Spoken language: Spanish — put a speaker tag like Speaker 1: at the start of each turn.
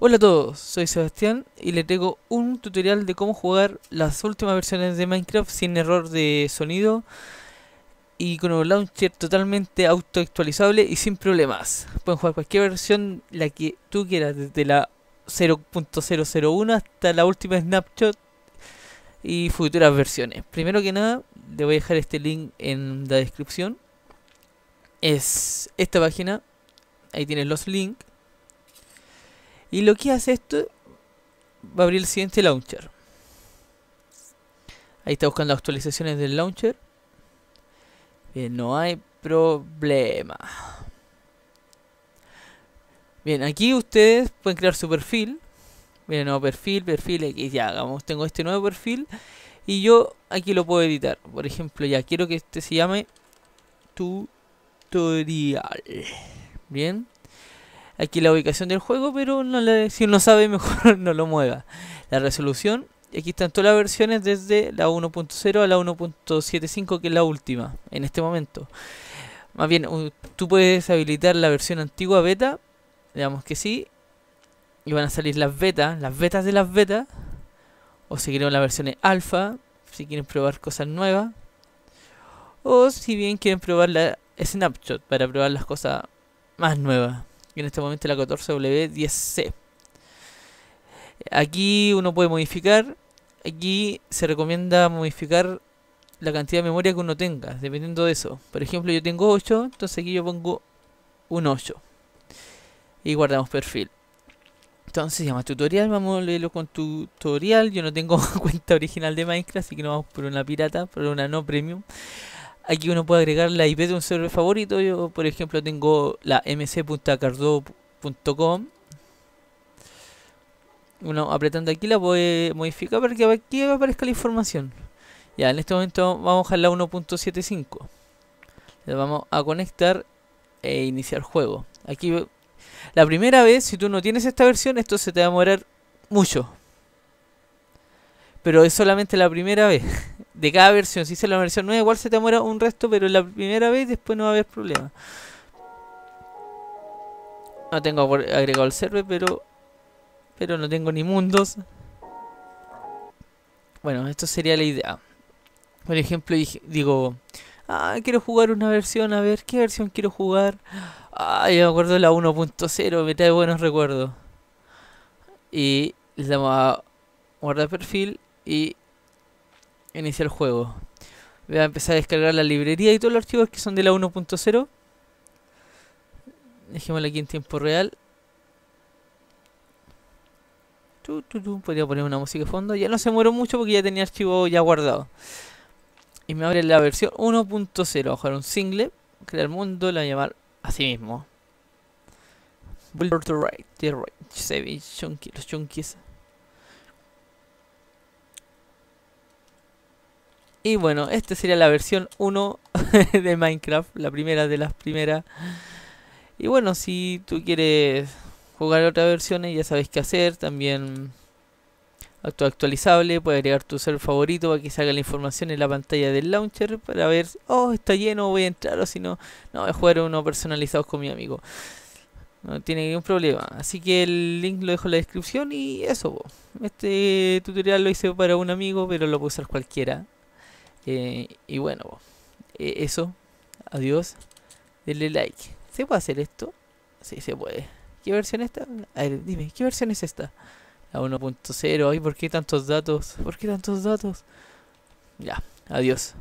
Speaker 1: Hola a todos, soy Sebastián y les traigo un tutorial de cómo jugar las últimas versiones de Minecraft sin error de sonido y con un launcher totalmente autoactualizable y sin problemas. Pueden jugar cualquier versión, la que tú quieras, desde la 0.001 hasta la última snapshot y futuras versiones. Primero que nada, le voy a dejar este link en la descripción. Es esta página, ahí tienes los links y lo que hace esto va a abrir el siguiente launcher. Ahí está buscando actualizaciones del launcher. Bien, no hay problema. Bien, aquí ustedes pueden crear su perfil. Miren, nuevo perfil, perfil, X, ya, hagamos, tengo este nuevo perfil. Y yo aquí lo puedo editar. Por ejemplo, ya quiero que este se llame tutorial. Bien aquí la ubicación del juego, pero si no sabe mejor no lo mueva. La resolución, aquí están todas las versiones desde la 1.0 a la 1.75 que es la última en este momento. Más bien, tú puedes habilitar la versión antigua beta, digamos que sí, y van a salir las betas, las betas de las betas, o si quieren las versiones alfa, si quieren probar cosas nuevas, o si bien quieren probar la snapshot para probar las cosas más nuevas y en este momento la 14W10C. Aquí uno puede modificar, aquí se recomienda modificar la cantidad de memoria que uno tenga, dependiendo de eso. Por ejemplo, yo tengo 8, entonces aquí yo pongo un 8 y guardamos perfil. Entonces se llama tutorial, vamos a leerlo con tutorial. Yo no tengo cuenta original de Minecraft, así que no vamos por una pirata, por una no premium. Aquí uno puede agregar la IP de un server favorito. Yo, por ejemplo, tengo la mc.cardo.com. Uno apretando aquí la puede modificar para que aquí aparezca la información. Ya, en este momento vamos a la 1.75. Le vamos a conectar e iniciar juego. Aquí, la primera vez, si tú no tienes esta versión, esto se te va a demorar mucho. Pero es solamente la primera vez de cada versión. Si hice la versión 9, igual se te muera un resto, pero la primera vez después no va a haber problema. No tengo agregado el server, pero. Pero no tengo ni mundos. Bueno, esto sería la idea. Por ejemplo, digo. Ah, quiero jugar una versión, a ver, ¿qué versión quiero jugar? Ah, yo me acuerdo la 1.0, me trae buenos recuerdos. Y le damos a guardar perfil y iniciar el juego. Voy a empezar a descargar la librería y todos los archivos que son de la 1.0. dejémosla aquí en tiempo real. Podría poner una música de fondo. Ya no se muero mucho porque ya tenía archivo ya guardado. Y me abre la versión 1.0. jugar un single. Crear mundo. La voy a llamar así sí mismo. to right. The right. Savage. Chunky. Los chunkies. Y bueno, esta sería la versión 1 de Minecraft, la primera de las primeras. Y bueno, si tú quieres jugar otras versiones, ya sabes qué hacer. También actualizable, puedes agregar tu ser favorito para que salga la información en la pantalla del launcher para ver, oh, está lleno, voy a entrar o si no, no, voy a jugar uno personalizado con mi amigo. No tiene ningún problema. Así que el link lo dejo en la descripción y eso. Este tutorial lo hice para un amigo, pero lo puede usar cualquiera. Eh, y bueno, e, eso. Adiós. Denle like. ¿Se puede hacer esto? Sí, se puede. ¿Qué versión es esta? A ver, dime, ¿qué versión es esta? La 1.0. Ay, ¿por qué tantos datos? ¿Por qué tantos datos? Ya, adiós.